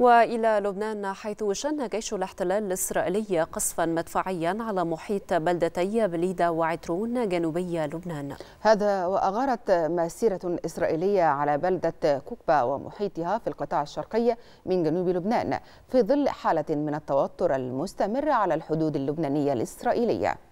والى لبنان حيث شن جيش الاحتلال الاسرائيلي قصفا مدفعيا على محيط بلدتي بليده وعترون جنوبي لبنان. هذا واغارت مسيره اسرائيليه على بلده كوكبا ومحيطها في القطاع الشرقي من جنوب لبنان في ظل حاله من التوتر المستمر على الحدود اللبنانيه الاسرائيليه.